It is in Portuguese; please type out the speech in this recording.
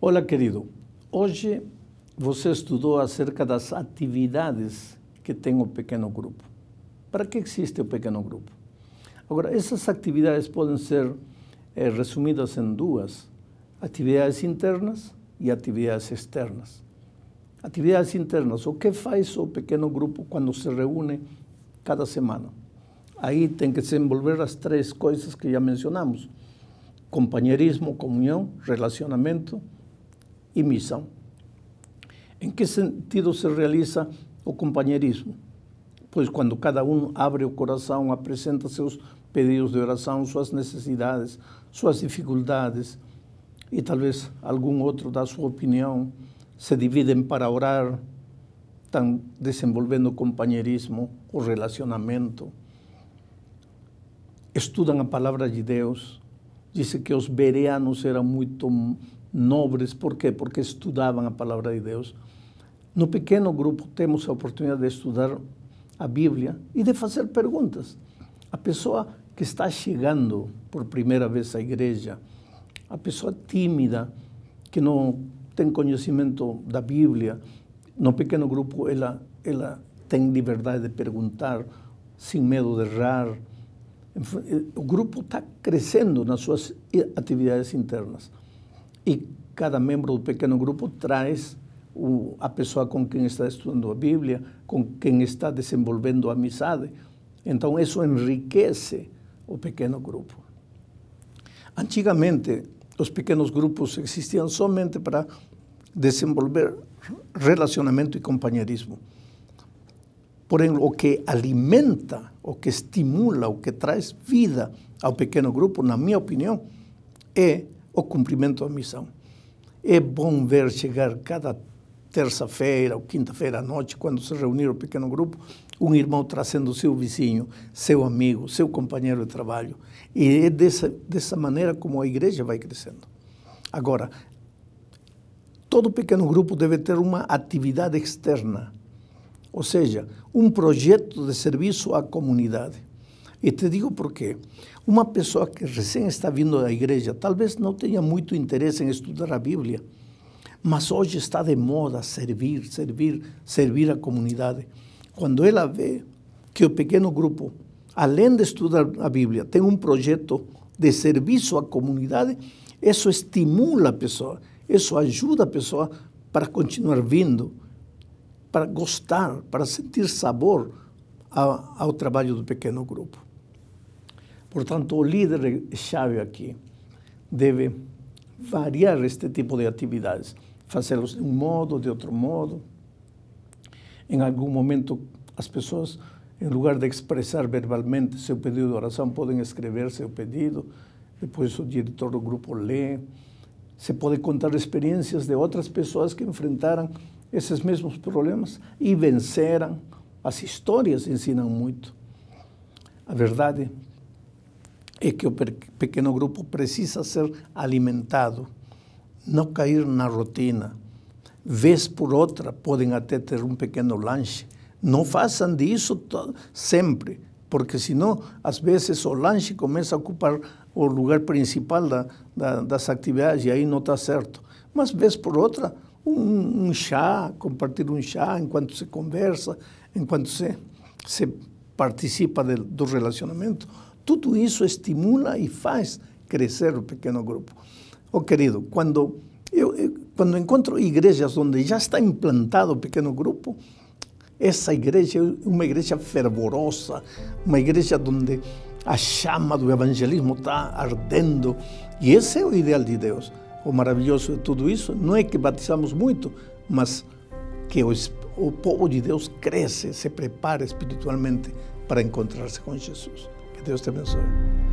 Olá, querido. Hoje você estudou acerca das atividades que tem o pequeno grupo. Para que existe o pequeno grupo? Agora, essas atividades podem ser é, resumidas em duas: atividades internas e atividades externas. Atividades internas, o que faz o pequeno grupo quando se reúne cada semana? Aí tem que se envolver as três coisas que já mencionamos: companheirismo, comunhão, relacionamento y misa. ¿En sentido se realiza o companheirismo? Pois quando cada um abre o coração, apresenta seus pedidos de oração, suas necessidades, suas dificuldades e talvez algum outro dá sua opinião, se dividem para orar, estão desenvolvendo companheirismo, o relacionamento. Estudam a palavra de Deus. Disse que os bereanos eram muito nobres. Por quê? Porque estudavam a palavra de Deus. No pequeno grupo, temos a oportunidade de estudar a Bíblia e de fazer perguntas. A pessoa que está chegando por primeira vez à igreja, a pessoa tímida, que não tem conhecimento da Bíblia, no pequeno grupo ela, ela tem liberdade de perguntar, sem medo de errar. O grupo está crescendo nas suas atividades internas e cada membro do pequeno grupo traz o, a pessoa com quem está estudando a Bíblia, com quem está desenvolvendo a amizade. Então, isso enriquece o pequeno grupo. Antigamente, os pequenos grupos existiam somente para desenvolver relacionamento e companheirismo. Porém, o que alimenta, o que estimula, o que traz vida ao pequeno grupo, na minha opinião, é o cumprimento da missão. É bom ver chegar cada terça-feira ou quinta-feira à noite, quando se reunir o um pequeno grupo, um irmão trazendo seu vizinho, seu amigo, seu companheiro de trabalho. E é dessa, dessa maneira como a igreja vai crescendo. Agora, todo pequeno grupo deve ter uma atividade externa, ou seja, um projeto de serviço à comunidade. E te digo por quê. Uma pessoa que recém está vindo da igreja, talvez não tenha muito interesse em estudar a Bíblia, mas hoje está de moda servir, servir, servir a comunidade. Quando ela vê que o pequeno grupo, além de estudar a Bíblia, tem um projeto de serviço à comunidade, isso estimula a pessoa, isso ajuda a pessoa para continuar vindo, para gostar, para sentir sabor ao, trabalho do pequeno grupo. Portanto, o líder-chave aqui deve variar este tipo de atividades, fazê-los de um modo, de outro modo. Em algum momento, as pessoas, em lugar de expressar verbalmente seu pedido de oração, podem escrever seu pedido, depois o diretor do grupo lê. Se pode contar experiências de outras pessoas que enfrentaram esses mesmos problemas e venceram. As histórias ensinam muito. A verdade é que o pequeno grupo precisa ser alimentado, não cair na rotina. Vez por outra, podem até ter um pequeno lanche. Não façam disso sempre, porque senão, às vezes, o lanche começa a ocupar o lugar principal da, da, das atividades e aí não está certo mas vez por outra, um, um chá, compartilhar um chá enquanto se conversa, enquanto se, se participa de, do relacionamento, tudo isso estimula e faz crescer o pequeno grupo. Oh, querido, quando eu, eu quando encontro igrejas onde já está implantado o pequeno grupo, essa igreja é uma igreja fervorosa, uma igreja onde a chama do evangelismo está ardendo. E esse é o ideal de Deus o maravilhoso de tudo isso não é que batizamos muito, mas que o, o povo de Deus cresce, se prepara espiritualmente para encontrar-se com Jesus. Que Deus te abençoe.